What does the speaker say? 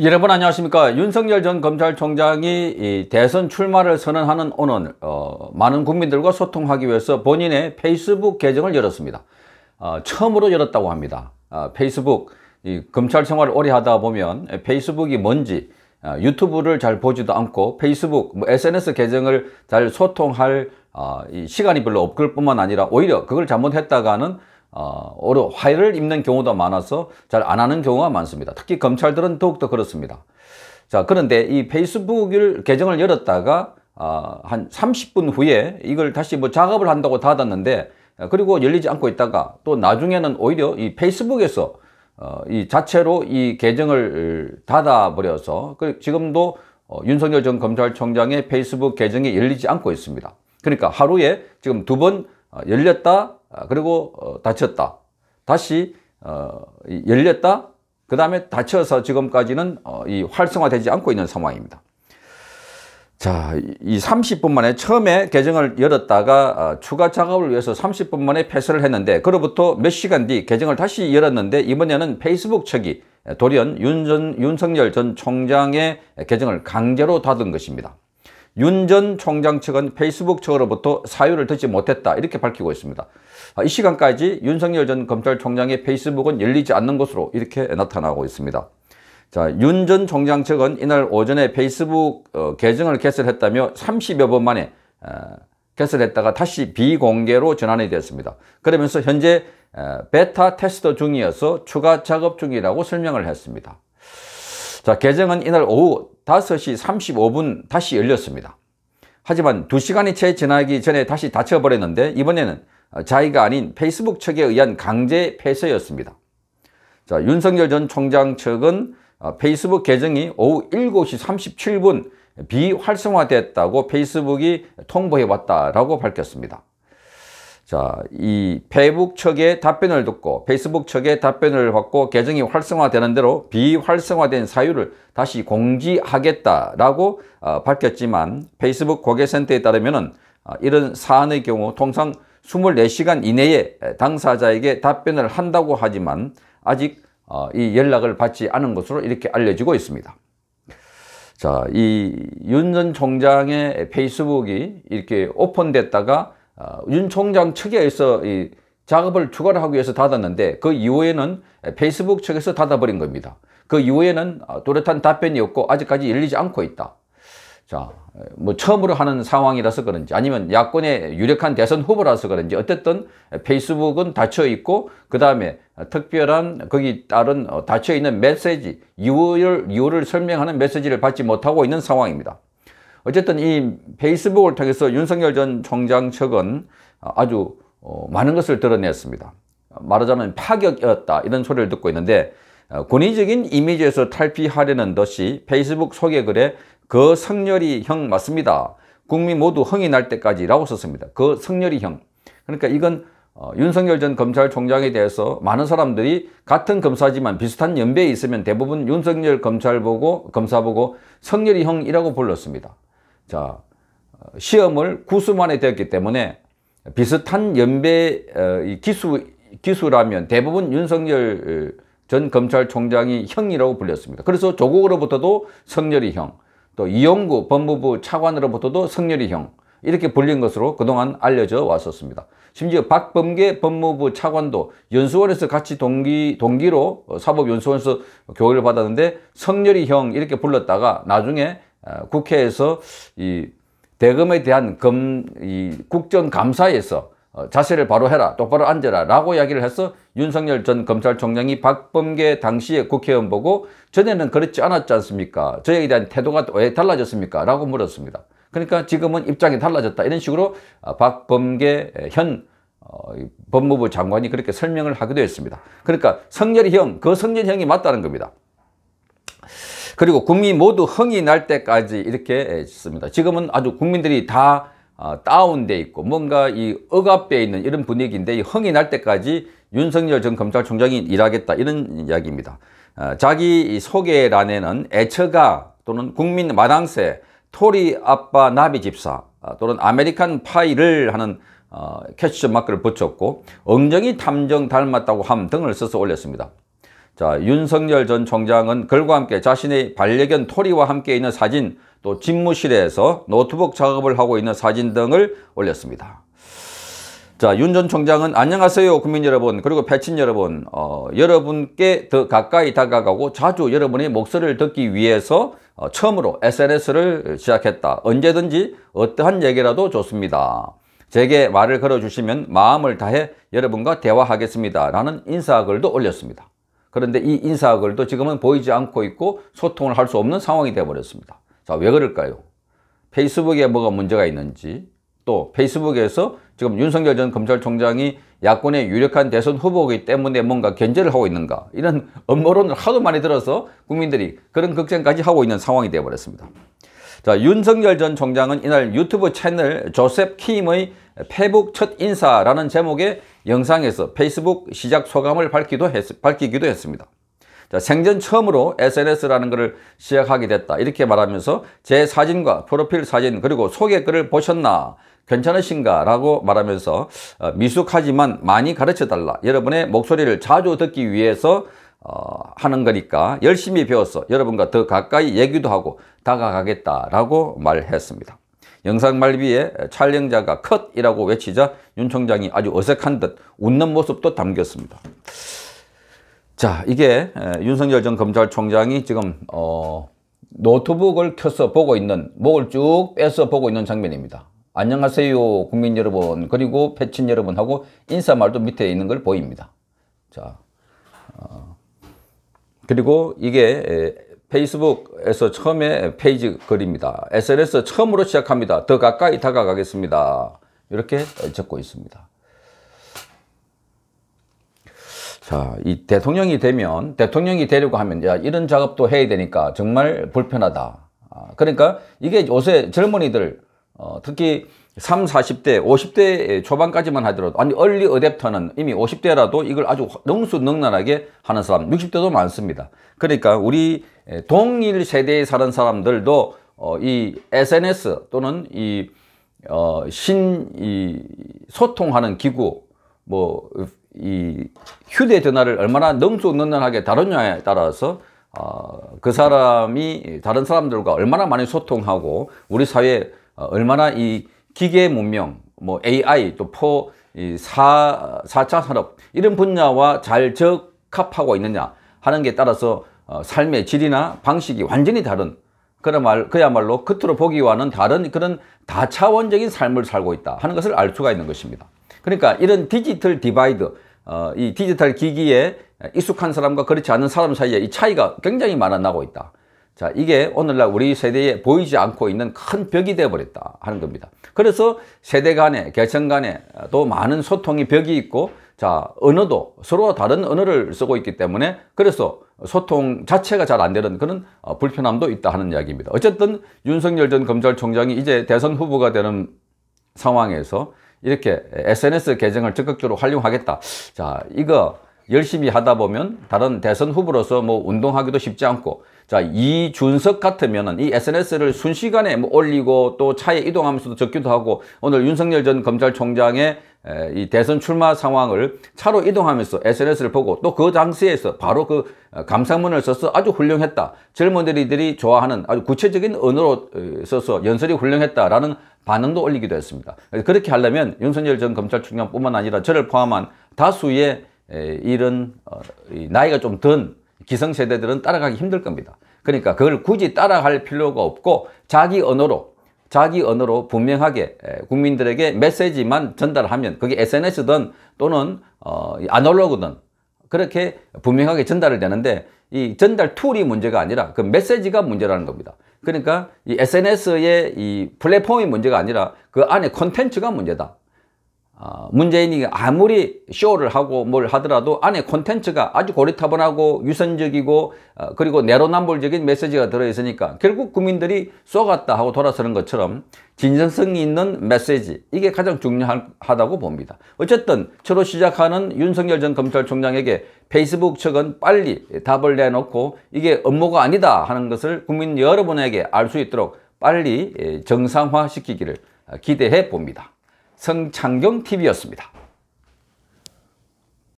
여러분 안녕하십니까 윤석열 전 검찰총장이 대선 출마를 선언하는 오늘 어, 많은 국민들과 소통하기 위해서 본인의 페이스북 계정을 열었습니다 어, 처음으로 열었다고 합니다 어, 페이스북 이 검찰 생활을 오래 하다 보면 페이스북이 뭔지 아, 유튜브를 잘 보지도 않고 페이스북 뭐 SNS 계정을 잘 소통할 아, 이 시간이 별로 없을 뿐만 아니라 오히려 그걸 잘못했다가는 어, 오히려 화해를 입는 경우도 많아서 잘 안 하는 경우가 많습니다. 특히 검찰들은 더욱더 그렇습니다. 자, 그런데 이 페이스북을 계정을 열었다가 어, 한 30분 후에 이걸 다시 뭐 작업을 한다고 닫았는데 그리고 열리지 않고 있다가 또 나중에는 오히려 이 페이스북에서 어, 이 자체로 이 계정을 닫아버려서 그 지금도 어, 윤석열 전 검찰총장의 페이스북 계정이 열리지 않고 있습니다. 그러니까 하루에 지금 두번 어, 열렸다 아, 그리고 어, 다쳤다. 다시 어, 열렸다. 그 다음에 다쳐서 지금까지는 어, 활성화되지 않고 있는 상황입니다. 자, 이 30분 만에 처음에 계정을 열었다가 아, 추가 작업을 위해서 30분 만에 폐쇄를 했는데 그로부터 몇 시간 뒤 계정을 다시 열었는데 이번에는 페이스북 측이 돌연 윤 전, 윤석열 전 총장의 계정을 강제로 닫은 것입니다. 윤전 총장 측은 페이스북 측으로부터 사유를 듣지 못했다 이렇게 밝히고 있습니다. 아, 이 시간까지 윤석열 전 검찰총장의 페이스북은 열리지 않는 것으로 이렇게 나타나고 있습니다. 자, 윤 전 총장 측은 이날 오전에 페이스북 어, 계정을 개설했다며 30여 번 만에 어, 개설했다가 다시 비공개로 전환이 되었습니다 그러면서 현재 어, 베타 테스트 중이어서 추가 작업 중이라고 설명을 했습니다. 자, 개정은 이날 오후 5시 35분 다시 열렸습니다. 하지만 2시간이 채 지나기 전에 다시 닫혀버렸는데 이번에는 자의가 아닌 페이스북 측에 의한 강제 폐쇄였습니다. 자, 윤석열 전 총장 측은 페이스북 계정이 오후 7시 37분 비활성화됐다고 페이스북이 통보해왔다라고 밝혔습니다. 자, 이 페북 측의 답변을 듣고 페이스북 측의 답변을 받고 계정이 활성화되는 대로 비활성화된 사유를 다시 공지하겠다라고 어, 밝혔지만 페이스북 고객센터에 따르면 어, 이런 사안의 경우 통상 24시간 이내에 당사자에게 답변을 한다고 하지만 아직 어, 이 연락을 받지 않은 것으로 이렇게 알려지고 있습니다. 자, 이 윤 전 총장의 페이스북이 이렇게 오픈됐다가 어, 윤 총장 측에서 이 작업을 추가를 하기 위해서 닫았는데 그 이후에는 페이스북 측에서 닫아버린 겁니다. 그 이후에는 어, 또렷한 답변이 없고 아직까지 열리지 않고 있다. 자, 뭐 처음으로 하는 상황이라서 그런지 아니면 야권의 유력한 대선 후보라서 그런지 어쨌든 페이스북은 닫혀 있고 그 다음에 특별한 거기 따른 어, 닫혀 있는 메시지 이유를 이유를 설명하는 메시지를 받지 못하고 있는 상황입니다. 어쨌든 이 페이스북을 통해서 윤석열 전 총장 측은 아주 어, 많은 것을 드러냈습니다. 말하자면 파격이었다 이런 소리를 듣고 있는데 어, 권위적인 이미지에서 탈피하려는 듯이 페이스북 소개글에 그 성렬이 형 맞습니다. 국민 모두 흥이 날 때까지 라고 썼습니다. 그 성렬이 형. 그러니까 이건 어, 윤석열 전 검찰총장에 대해서 많은 사람들이 같은 검사지만 비슷한 연배에 있으면 대부분 윤석열 검찰 보고 검사 보고 성렬이 형이라고 불렀습니다. 자, 시험을 구수 만에 되었기 때문에 비슷한 연배 어, 기수, 기수라면 대부분 윤석열 어, 전 검찰총장이 형이라고 불렸습니다. 그래서 조국으로부터도 성렬이 형, 또 이용구 법무부 차관으로부터도 성렬이 형 이렇게 불린 것으로 그동안 알려져 왔었습니다. 심지어 박범계 법무부 차관도 연수원에서 같이 동기, 동기로 어, 사법연수원에서 교육을 받았는데 성렬이 형 이렇게 불렀다가 나중에 어, 국회에서 이 대금에 대한 검, 이 국정감사에서 어, 자세를 바로 해라 똑바로 앉아라 라고 이야기를 해서 윤석열 전 검찰총장이 박범계 당시의 국회의원 보고 전에는 그렇지 않았지 않습니까 저에 대한 태도가 왜 달라졌습니까 라고 물었습니다 그러니까 지금은 입장이 달라졌다 이런 식으로 어, 박범계 현 법무부 장관이 그렇게 설명을 하기도 했습니다 그러니까 성렬이 형 그 성렬이 형이 맞다는 겁니다 그리고 국민 모두 흥이 날 때까지 이렇게 습니다 지금은 아주 국민들이 다 어, 다운돼 있고 뭔가 이 억압돼 있는 이런 분위기인데 흥이 날 때까지 윤석열 전 검찰총장이 일하겠다 이런 이야기입니다. 어, 자기 소개란에는 애처가 또는 국민 마당새, 토리 아빠 나비 집사 어, 또는 아메리칸 파이를 하는 캐치점 마크를 붙였고 엉덩이 탐정 닮았다고 함 등을 써서 올렸습니다. 자, 윤석열 전 총장은 글과 함께 자신의 반려견 토리와 함께 있는 사진, 또 집무실에서 노트북 작업을 하고 있는 사진 등을 올렸습니다. 자, 윤 전 총장은 안녕하세요 국민 여러분 그리고 패친 여러분 어, 여러분께 더 가까이 다가가고 자주 여러분의 목소리를 듣기 위해서 어, 처음으로 SNS를 시작했다. 언제든지 어떠한 얘기라도 좋습니다. 제게 말을 걸어주시면 마음을 다해 여러분과 대화하겠습니다. 라는 인사글도 올렸습니다. 그런데 이 인사글도 지금은 보이지 않고 있고 소통을 할 수 없는 상황이 되어버렸습니다. 자, 왜 그럴까요? 페이스북에 뭐가 문제가 있는지 또 페이스북에서 지금 윤석열 전 검찰총장이 야권의 유력한 대선 후보이기 때문에 뭔가 견제를 하고 있는가 이런 업무론을 하도 많이 들어서 국민들이 그런 걱정까지 하고 있는 상황이 되어버렸습니다. 자 윤석열 전 총장은 이날 유튜브 채널 조셉 킴의 페북 첫 인사라는 제목의 영상에서 페이스북 시작 소감을 밝기도 했, 밝히기도 했습니다. 자, 생전 처음으로 SNS라는 것을 시작하게 됐다 이렇게 말하면서 제 사진과 프로필 사진 그리고 소개 글을 보셨나 괜찮으신가 라고 말하면서 어, 미숙하지만 많이 가르쳐달라 여러분의 목소리를 자주 듣기 위해서 어, 하는 거니까 열심히 배워서 여러분과 더 가까이 얘기도 하고 다가가겠다라고 말했습니다. 영상 말미에 촬영자가 컷이라고 외치자 윤 총장이 아주 어색한 듯 웃는 모습도 담겼습니다. 자, 이게 윤석열 전 검찰총장이 지금 어, 노트북을 켜서 보고 있는 목을 쭉 빼서 보고 있는 장면입니다. 안녕하세요 국민 여러분 그리고 패친 여러분하고 인사말도 밑에 있는 걸 보입니다. 자, 어, 그리고 이게 페이스북에서 처음에 페이지 글입니다. SNS 처음으로 시작합니다. 더 가까이 다가가겠습니다. 이렇게 적고 있습니다. 자, 이 대통령이 되면 대통령이 되려고 하면 야 이런 작업도 해야 되니까 정말 불편하다. 아, 그러니까 이게 요새 젊은이들 어, 특히 3, 40대, 50대 초반까지만 하더라도 아니 얼리 어댑터는 이미 50대라도 이걸 아주 능수능란하게 하는 사람 60대도 많습니다. 그러니까 우리 동일 세대에 사는 사람들도 어, 이 SNS 또는 이 어, 신, 이 소통하는 기구, 뭐, 이 휴대전화를 얼마나 능수능란하게 다루냐에 따라서 어, 그 사람이 다른 사람들과 얼마나 많이 소통하고 우리 사회에 어, 얼마나 이 기계 문명, 뭐 AI, 또 포, 이 4, 4차 산업 이런 분야와 잘 적합하고 있느냐 하는 게 따라서 어, 삶의 질이나 방식이 완전히 다른 그런 말, 그야말로 겉으로 보기와는 다른 그런 다차원적인 삶을 살고 있다 하는 것을 알 수가 있는 것입니다. 그러니까 이런 디지털 디바이드, 어, 이 디지털 기기에 익숙한 사람과 그렇지 않은 사람 사이에 이 차이가 굉장히 많아 나고 있다. 자, 이게 오늘날 우리 세대에 보이지 않고 있는 큰 벽이 되어버렸다 하는 겁니다. 그래서 세대 간에, 계층 간에 또 많은 소통이 벽이 있고, 자, 언어도 서로 다른 언어를 쓰고 있기 때문에 그래서 소통 자체가 잘 안 되는 그런 어, 불편함도 있다 하는 이야기입니다. 어쨌든 윤석열 전 검찰총장이 이제 대선 후보가 되는 상황에서 이렇게 SNS 계정을 적극적으로 활용하겠다. 자, 이거 열심히 하다 보면 다른 대선 후보로서 뭐 운동하기도 쉽지 않고 자 이준석 같으면은 이 SNS를 순식간에 뭐 올리고 또 차에 이동하면서도 적기도 하고 오늘 윤석열 전 검찰총장의 에, 이 대선 출마 상황을 차로 이동하면서 SNS를 보고 또그 당시에서 바로 그 어, 감상문을 써서 아주 훌륭했다. 젊은이들이 좋아하는 아주 구체적인 언어로 어, 써서 연설이 훌륭했다라는 반응도 올리기도 했습니다. 그렇게 하려면 윤석열 전 검찰총장뿐만 아니라 저를 포함한 다수의 에, 이런 어, 나이가 좀든 기성세대들은 따라가기 힘들 겁니다. 그러니까 그걸 굳이 따라갈 필요가 없고 자기 언어로 자기 언어로 분명하게 국민들에게 메시지만 전달하면 그게 SNS든 또는 어, 아날로그든 그렇게 분명하게 전달을 되는데 이 전달 툴이 문제가 아니라 그 메시지가 문제라는 겁니다. 그러니까 이 SNS의 이 플랫폼이 문제가 아니라 그 안에 콘텐츠가 문제다. 아, 문재인이 아무리 쇼를 하고 뭘 하더라도 안에 콘텐츠가 아주 고리타분하고 유선적이고 어, 그리고 내로남불적인 메시지가 들어있으니까 결국 국민들이 쏘갔다 하고 돌아서는 것처럼 진정성이 있는 메시지 이게 가장 중요하다고 봅니다. 어쨌든 새로 시작하는 윤석열 전 검찰총장에게 페이스북 측은 빨리 답을 내놓고 이게 업무가 아니다 하는 것을 국민 여러분에게 알 수 있도록 빨리 예, 정상화시키기를 기대해 봅니다. 성창경 TV였습니다.